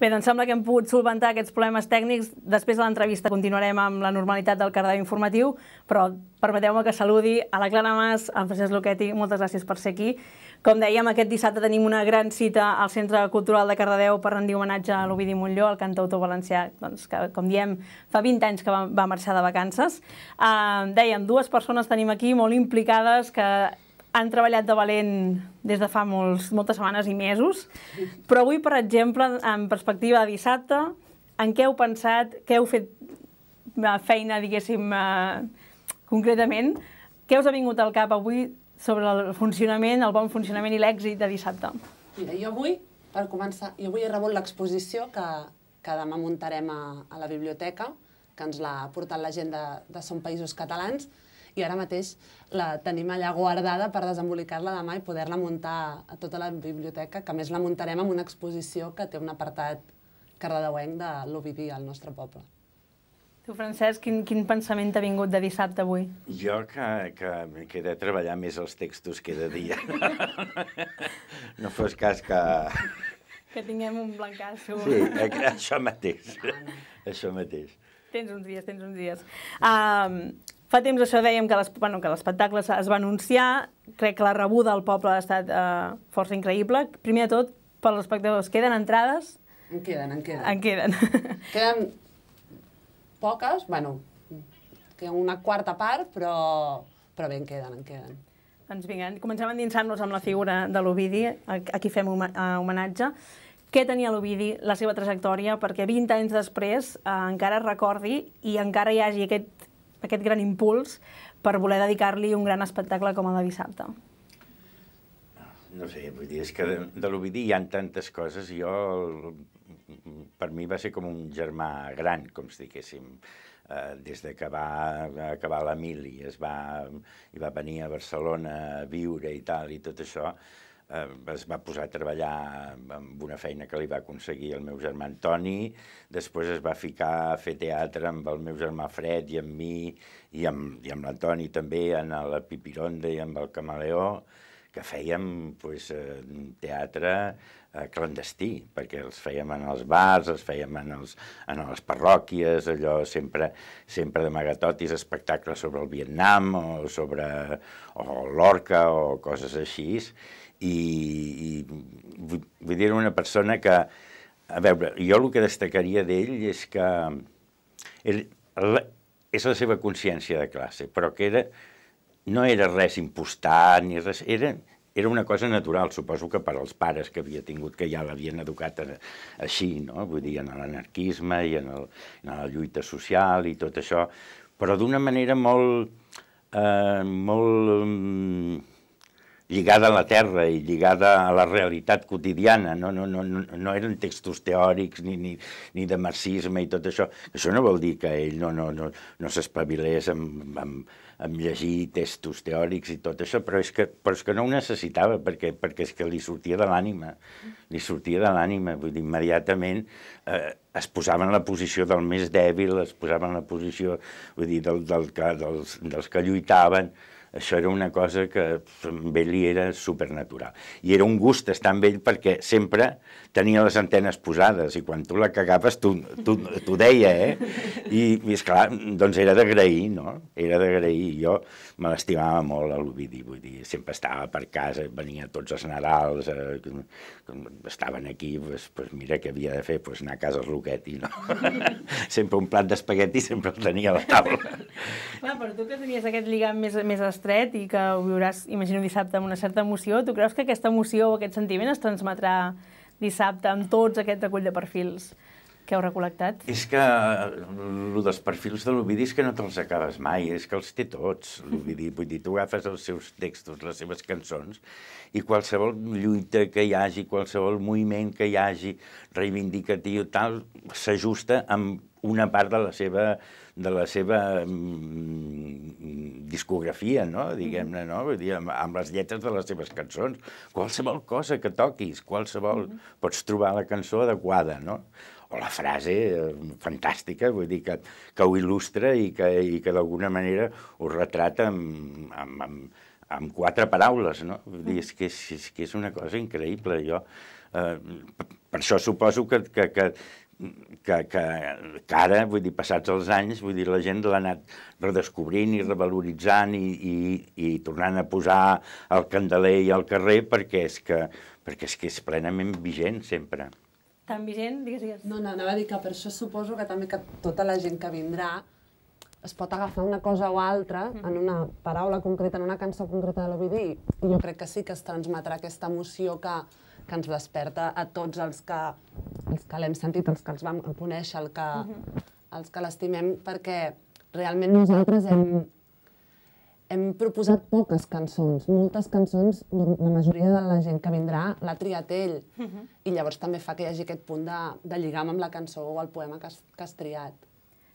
Bé, doncs sembla que hem pogut solventar aquests problemes tècnics. Després de l'entrevista continuarem amb la normalitat del carrer informatiu, però permeteu-me que saludi a la Clara Mas, a Francesc Luquetti, moltes gràcies per ser aquí. Com dèiem, aquest dissabte tenim una gran cita al Centre Cultural de Cardedeu per rendir homenatge a l'Ovidi Montlló, el cantautor valencià, doncs, que, com diem, fa 20 anys que va, va marxar de vacances. Uh, dèiem, dues persones tenim aquí molt implicades que han treballat de valent des de fa molts, moltes setmanes i mesos, però avui, per exemple, en perspectiva de dissabte, en què heu pensat, què heu fet eh, feina, diguéssim, eh, concretament, què us ha vingut al cap avui sobre el funcionament, el bon funcionament i l'èxit de dissabte? Mira, jo avui, per començar, jo avui he rebut l'exposició que, que demà muntarem a, a la biblioteca, que ens l'ha portat la gent de, de Som Països Catalans, i ara mateix la tenim allà guardada per desembolicar-la demà i poder-la muntar a tota la biblioteca, que més la muntarem amb una exposició que té un apartat cardedeuenc de l'Ovidi al nostre poble. Tu, Francesc, quin, quin pensament t'ha vingut de dissabte avui? Jo que, que, que he de treballar més els textos que he de dia. no fos cas que... Que tinguem un blancasso. Sí, això mateix. Ah, això mateix. Tens uns dies, tens uns dies. Um, uh, Fa temps això dèiem que l'espectacle bueno, es va anunciar, crec que la rebuda al poble ha estat eh, força increïble. Primer de tot, per als espectadors, queden entrades? En queden, en queden. En queden. Queden poques, bueno, queden una quarta part, però, però bé, en queden, en queden. Doncs vinga, comencem a endinsar-nos amb la figura de l'Ovidi, a qui fem homenatge què tenia l'Ovidi, la seva trajectòria, perquè 20 anys després eh, encara recordi i encara hi hagi aquest aquest gran impuls per voler dedicar-li un gran espectacle com el de dissabte? No sé, vull dir, és que de, de l'Ovidi hi ha tantes coses, jo, el, per mi va ser com un germà gran, com si diguéssim, eh, des de que va acabar l'Emili, es va, i va venir a Barcelona a viure i tal, i tot això, eh, es va posar a treballar amb una feina que li va aconseguir el meu germà Antoni, després es va ficar a fer teatre amb el meu germà Fred i amb mi, i amb, i amb l'Antoni també, en la Pipironda i amb el Camaleó, que fèiem pues, eh, teatre eh, clandestí, perquè els fèiem en els bars, els fèiem en, els, en les parròquies, allò sempre, sempre de magatotis, espectacles sobre el Vietnam o sobre o l'Orca o coses així, i, i vull dir, una persona que, a veure, jo el que destacaria d'ell és que El, és la seva consciència de classe, però que era, no era res impostat ni res, era, era una cosa natural, suposo que per als pares que havia tingut, que ja l'havien educat a, així, no? vull dir, en l'anarquisme i en, el, en la lluita social i tot això, però d'una manera molt, eh, molt, mm, lligada a la terra i lligada a la realitat quotidiana, no, no, no, no eren textos teòrics ni, ni, ni de marxisme i tot això. Això no vol dir que ell no, no, no, no s'espavilés amb, amb, amb llegir textos teòrics i tot això, però és que, però és que no ho necessitava perquè, perquè és que li sortia de l'ànima, li sortia de l'ànima, vull dir, immediatament eh, es posava en la posició del més dèbil, es posava en la posició, vull dir, del, del que, dels, dels que lluitaven, això era una cosa que amb ell era supernatural. I era un gust estar amb ell perquè sempre tenia les antenes posades i quan tu la cagaves t'ho deia, eh? I, i esclar, doncs era d'agrair, no? Era d'agrair. Jo me l'estimava molt a l'Ovidi, vull dir, sempre estava per casa, venia tots els Nadals, eh, estaven aquí, doncs, doncs mira què havia de fer, doncs anar a casa els Luquetti, no? sempre un plat d'espagueti sempre el tenia a la taula. Clar, però tu que tenies aquest lligam més, més estret i que ho viuràs, imagino, dissabte amb una certa emoció, tu creus que aquesta emoció o aquest sentiment es transmetrà dissabte amb tots aquest recull de perfils? que heu recol·lectat? És que el eh, dels perfils de l'Ovidi és que no te'ls acabes mai, és que els té tots, l'Ovidi. Vull dir, tu agafes els seus textos, les seves cançons, i qualsevol lluita que hi hagi, qualsevol moviment que hi hagi, reivindicatiu, tal, s'ajusta amb una part de la seva, de la seva mm, mm, discografia, no? diguem-ne, no? Vull dir, amb, amb les lletres de les seves cançons. Qualsevol cosa que toquis, qualsevol... Mm -hmm. Pots trobar la cançó adequada, no? o la frase eh, fantàstica, vull dir, que, que ho il·lustra i que, i que d'alguna manera ho retrata amb, amb, amb, amb quatre paraules, no? Vull dir, és que és, és, que és una cosa increïble, jo. Eh, per això suposo que, que, que, que, que, que ara, vull dir, passats els anys, vull dir, la gent l'ha anat redescobrint i revaloritzant i, i, i tornant a posar el candeler i al carrer perquè és que, perquè és que és plenament vigent sempre tan vigent, digues, digues. No, no, anava a dir que per això suposo que també que tota la gent que vindrà es pot agafar una cosa o altra mm en una paraula concreta, en una cançó concreta de l'Ovidi, i jo crec que sí que es transmetrà aquesta emoció que, que ens desperta a tots els que, els que l'hem sentit, els que els vam conèixer, el que, mm -hmm. els que l'estimem, perquè realment nosaltres hem, hem proposat poques cançons. Moltes cançons, la majoria de la gent que vindrà l'ha triat ell. Uh mhm. -huh. I llavors també fa que hi hagi aquest punt de, de lligam amb la cançó o el poema que has, que has triat.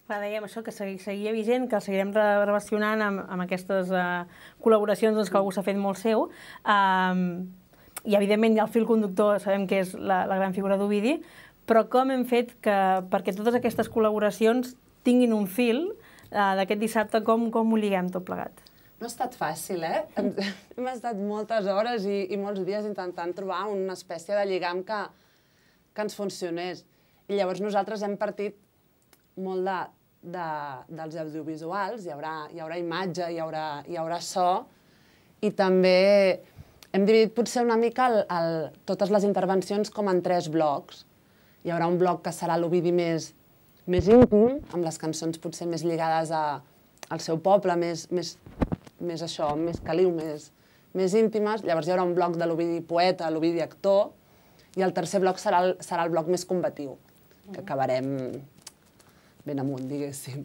Clar, dèiem això, que segui, seguia vigent, que seguirem relacionant amb, amb aquestes uh, col·laboracions doncs, que algú s'ha fet molt seu. Um, I, evidentment, el fil conductor sabem que és la, la gran figura d'Ovidi, però com hem fet que, perquè totes aquestes col·laboracions tinguin un fil uh, d'aquest dissabte, com, com ho lliguem tot plegat? No ha estat fàcil, eh? Hem, hem estat moltes hores i, i molts dies intentant trobar una espècie de lligam que, que ens funcionés. I llavors nosaltres hem partit molt de, de, dels audiovisuals, hi haurà, hi haurà imatge, hi haurà, hi haurà so, i també hem dividit potser una mica el, el, totes les intervencions com en tres blocs. Hi haurà un bloc que serà l'Ovidi més, més íntim, amb les cançons potser més lligades a, al seu poble, més, més més això, més caliu, més, més íntimes. Llavors hi haurà un bloc de l'Ovidi poeta, l'Ovidi actor, i el tercer bloc serà el, serà el bloc més combatiu, que acabarem ben amunt, diguéssim.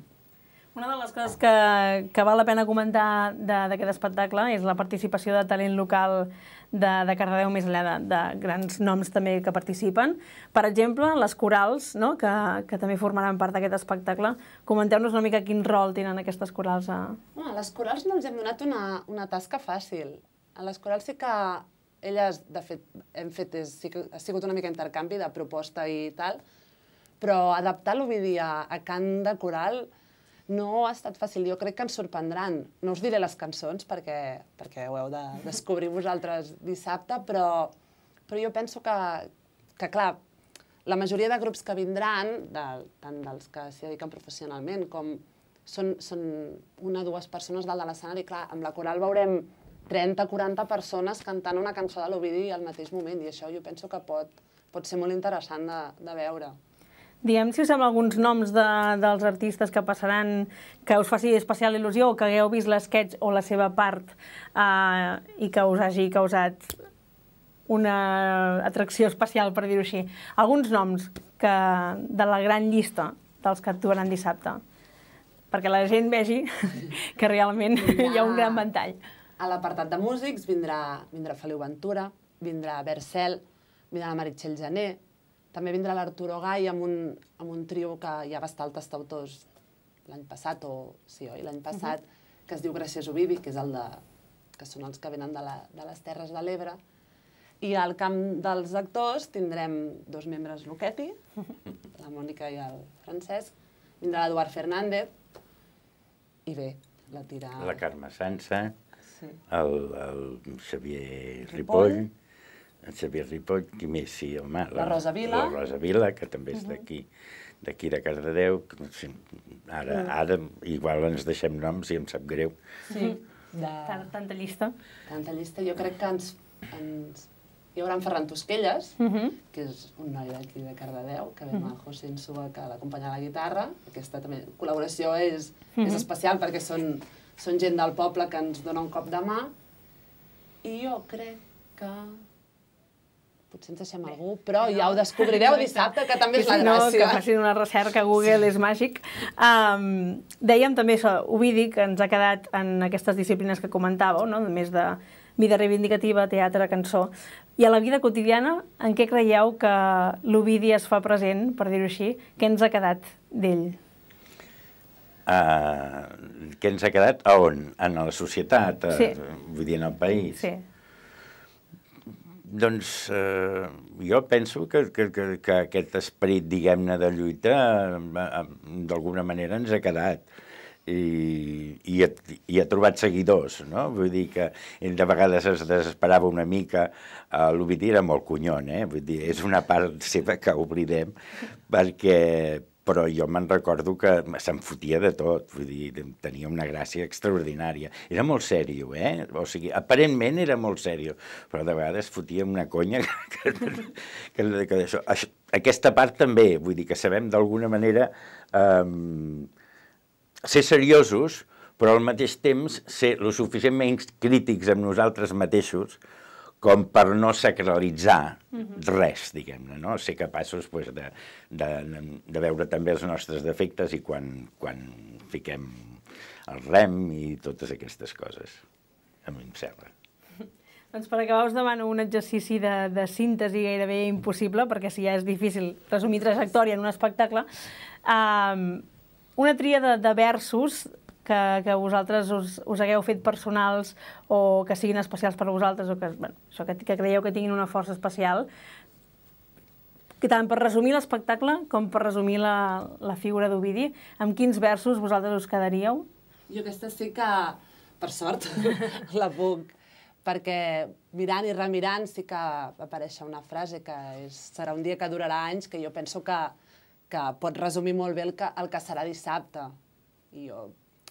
Una de les coses que, que val la pena comentar d'aquest espectacle és la participació de talent local de, de Cardedeu més enllà de, de grans noms també que participen. Per exemple, les corals, no? que, que també formaran part d'aquest espectacle. Comenteu-nos una mica quin rol tenen aquestes corals. A... Ah, les corals no els hem donat una, una tasca fàcil. A les corals sí que elles, de fet, hem fet, és, sí que ha sigut una mica intercanvi de proposta i tal, però adaptar lo a, a cant de coral no ha estat fàcil. Jo crec que ens sorprendran. No us diré les cançons perquè, perquè ho heu de descobrir vosaltres dissabte, però, però jo penso que, que clar, la majoria de grups que vindran, de, tant dels que s'hi dediquen professionalment com són, són una o dues persones dalt de l'escenari, clar, amb la coral veurem 30-40 persones cantant una cançó de l'Ovidi al mateix moment, i això jo penso que pot, pot ser molt interessant de, de veure. Diem si us sembla alguns noms de, dels artistes que passaran, que us faci especial il·lusió o que hagueu vist l'esquetx o la seva part eh, i que us hagi causat una atracció especial, per dir-ho així. Alguns noms que, de la gran llista dels que actuaran dissabte, perquè la gent vegi que realment ja. hi ha un gran ventall. A l'apartat de músics vindrà, vindrà Feliu Ventura, vindrà Bercel, vindrà la Meritxell Janer, també vindrà l'Arturo Gai amb un, amb un trio que ja va estar al Tastautors l'any passat, o sí, oi? L'any passat, uh -huh. que es diu Gràcies Ovivi, que, és el de, que són els que venen de, la, de les Terres de l'Ebre. I al camp dels actors tindrem dos membres Luquetti, la Mònica i el Francesc, vindrà l'Eduard Fernández, i bé, la tira... La Carme Sansa, sí. el, el Xavier Ripoll, Ripoll en Xavier Ripoll, qui més? Sí, home, la, la Rosa Vila. La Rosa Vila, que també és mhm. d'aquí, d'aquí de Cardedeu. Ara, mm. ara igual ens deixem noms i em sap greu. Sí, de... tanta llista. Tanta llista. Jo crec que ens, ens... hi haurà en Ferran Tosquelles, uh mhm. -huh. que és un noi d'aquí de Cardedeu, que ve mhm. amb el José Insua, que l'acompanya a la guitarra. Aquesta també, col·laboració és, uh -huh. és especial perquè són, són gent del poble que ens dona un cop de mà. I jo crec que potser ens deixem algú, però ja ho descobrireu dissabte, que també és la gràcia. No, que facin una recerca, Google sí. és màgic. Um, dèiem també això, Ovidi, que ens ha quedat en aquestes disciplines que comentàveu, no? més de vida reivindicativa, teatre, cançó. I a la vida quotidiana, en què creieu que l'Ovidi es fa present, per dir-ho així? Què ens ha quedat d'ell? Uh, què ens ha quedat? A on? En la societat, sí. vull dir, en el país. Sí. Doncs eh, jo penso que, que, que, que aquest esperit, diguem-ne, de lluita eh, eh, d'alguna manera ens ha quedat i, i, ha, i ha trobat seguidors, no? Vull dir que de vegades es desesperava una mica, eh, l'Ovidi era molt cunyon, eh? Vull dir, és una part seva que oblidem, perquè, però jo me'n recordo que se'n fotia de tot, vull dir, tenia una gràcia extraordinària. Era molt sèrio, eh? O sigui, aparentment era molt sèrio, però de vegades fotia una conya que, que, que, que això, això, aquesta part també, vull dir que sabem d'alguna manera eh, ser seriosos, però al mateix temps ser lo suficientment crítics amb nosaltres mateixos com per no sacralitzar uh mhm. -huh. res, diguem-ne, no? Ser capaços pues, de, de, de veure també els nostres defectes i quan, quan fiquem el rem i totes aquestes coses. A mi em sembla. Doncs per acabar us demano un exercici de, de síntesi gairebé impossible, perquè si ja és difícil resumir trajectòria en un espectacle, um, una tria de, de versos que, que vosaltres us, us hagueu fet personals o que siguin especials per vosaltres o que, bueno, això, que, que creieu que tinguin una força especial, que tant per resumir l'espectacle com per resumir la, la figura d'Ovidi, amb quins versos vosaltres us quedaríeu? Jo aquesta sí que, per sort, la puc perquè mirant i remirant sí que apareix una frase que és, serà un dia que durarà anys, que jo penso que, que pot resumir molt bé el que, el que serà dissabte. I jo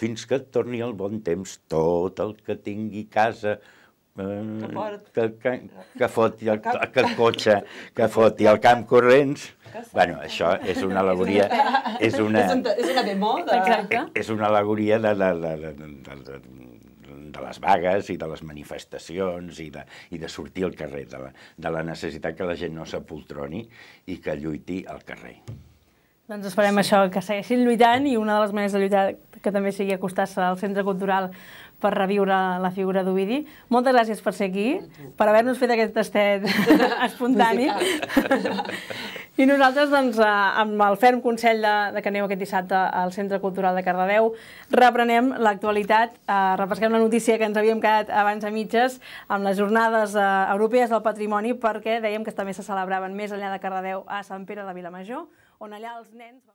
fins que et torni el bon temps tot el que tingui casa, eh, que, que, que, que foti el, camp... que el cotxe, que foti el camp corrents. bueno, això és una alegoria és una, és, eh, és una alegoria de... És una de, de, de, de, de, de les vagues i de les manifestacions i de, i de sortir al carrer, de la, de la necessitat que la gent no s'apoltroni i que lluiti al carrer. Doncs esperem sí. això, que segueixin lluitant i una de les maneres de lluitar que també sigui acostar-se al Centre Cultural per reviure la figura d'Ovidi. Moltes gràcies per ser aquí, per haver-nos fet aquest tastet espontani. I nosaltres, doncs, eh, amb el ferm consell de, de que aneu aquest dissabte al Centre Cultural de Cardedeu, reprenem l'actualitat, eh, repesquem la notícia que ens havíem quedat abans a mitges amb les jornades eh, europees del patrimoni perquè dèiem que també se celebraven més enllà de Cardedeu a Sant Pere de Vilamajor, on allà els nens...